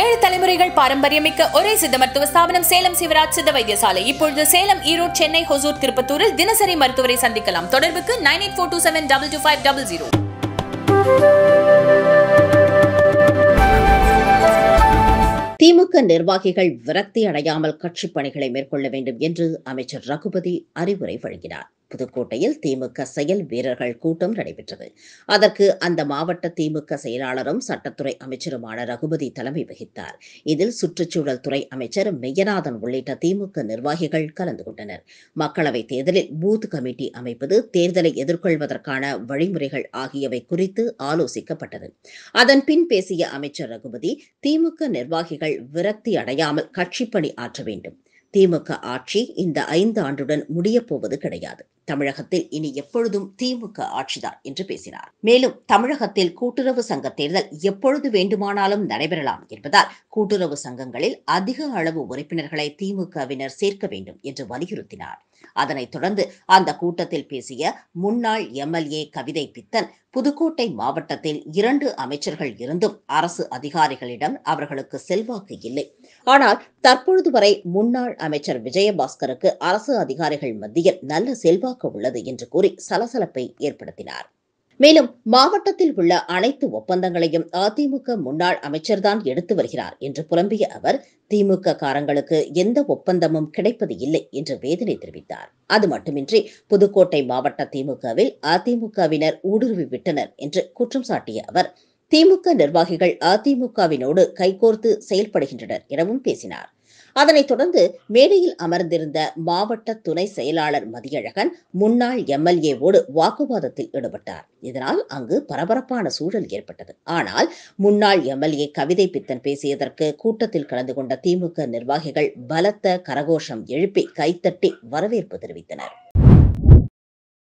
ஏழு தலைமுறைகள் பாரம்பரியமிக்க ஒரே சித்த மருத்துவ ஸ்தாபனம் சேலம் சிவராஜ் சித்த வைத்தியசாலை இப்பொழுது சேலம் ஈரோடு சென்னை ஹொசூர் திருப்பத்தூரில் தினசரி மருத்துவரை சந்திக்கலாம் தொடர்புக்கு nine eight four two seven double two five double zero DMK நிர்வாகிகள் விரக்தி அடையாமல் கட்சி பணிகளை மேற்கொள்ள வேண்டும் என்று அமைச்சர் ரகுபதி அறிவுரை வழங்கினார் புதுக்கோட்டையில் திமுக செயல் வீரர்கள் கூட்டம் நடைபெற்றது அதற்கு அந்த மாவட்ட திமுக செயலாளரும் சட்டத்துறை அமைச்சருமான ரகுபதி தலைமை வகித்தார் இதில் சுற்றுச்சூழல் துறை அமைச்சர் மெய்யநாதன் உள்ளிட்ட திமுக நிர்வாகிகள் கலந்து கொண்டனர் மக்களவைத் தேர்தலில் பூத் கமிட்டி அமைப்பது தேர்தலை எதிர்கொள்வதற்கான வழிமுறைகள் ஆகியவை குறித்து ஆலோசிக்கப்பட்டது அதன் பின் பேசிய அமைச்சர் ரகுபதி திமுக நிர்வாகிகள் விரக்தி அடையாமல் கட்சிப்பணி ஆற்ற வேண்டும் திமுக ஆட்சி இந்த ஐந்து ஆண்டுடன் முடியப் போவது கிடையாது தமிழகத்தில் இனி எப்பொழுதும் திமுக ஆட்சிதான் என்று பேசினார் மேலும் தமிழகத்தில் கூட்டுறவு சங்க தேர்தல் எப்பொழுது வேண்டுமானாலும் நடைபெறலாம் என்பதால் கூட்டுறவு சங்கங்களில் அதிக அளவு உறுப்பினர்களை திமுகவினர் சேர்க்க வேண்டும் என்று வலியுறுத்தினார் அதனைத் தொடர்ந்து அந்த கூட்டத்தில் பேசிய முன்னாள் எம்எல்ஏ கவிதை பித்தன் புதுக்கோட்டை மாவட்டத்தில் இரண்டு அமைச்சர்கள் இருந்தும் அரசு அதிகாரிகளிடம் அவர்களுக்கு செல்வாக்கு இல்லை ஆனால் தற்பொழுது வரை முன்னாள் அமைச்சர் விஜயபாஸ்கருக்கு அரசு அதிகாரிகள் மத்தியில் நல்ல செல்வாக்கு உள்ளது என்று கூறி சலசலப்பை ஏற்படுத்தினார் மேலும் மாவட்டத்தில் உள்ள அனைத்து ஒப்பந்தங்களையும் அதிமுக முன்னாள் அமைச்சர்தான் எடுத்து வருகிறார் என்று புலம்பிய அவர் திமுக காரங்களுக்கு எந்த ஒப்பந்தமும் கிடைப்பது இல்லை என்று வேதனை தெரிவித்தார் அது மட்டுமின்றி புதுக்கோட்டை மாவட்ட திமுகவில் அதிமுகவினர் ஊடுருவி விட்டனர் என்று குற்றம் சாட்டிய அவர் திமுக நிர்வாகிகள் அதிமுகவினோடு கைகோர்த்து செயல்படுகின்றனர் எனவும் பேசினார் அதனைத் தொடர்ந்து மேடையில் அமர்ந்திருந்த மாவட்ட துணை செயலாளர் மதியழகன் முன்னாள் எம்எல்ஏவோடு வாக்குவாதத்தில் ஈடுபட்டார் இதனால் அங்கு பரபரப்பான சூழல் ஏற்பட்டது ஆனால் முன்னாள் எம்எல்ஏ கவிதை பித்தன் பேசியதற்கு கூட்டத்தில் கலந்து கொண்ட திமுக நிர்வாகிகள் பலத்த கரகோஷம் எழுப்பி கைத்தட்டி வரவேற்பு தெரிவித்தனர்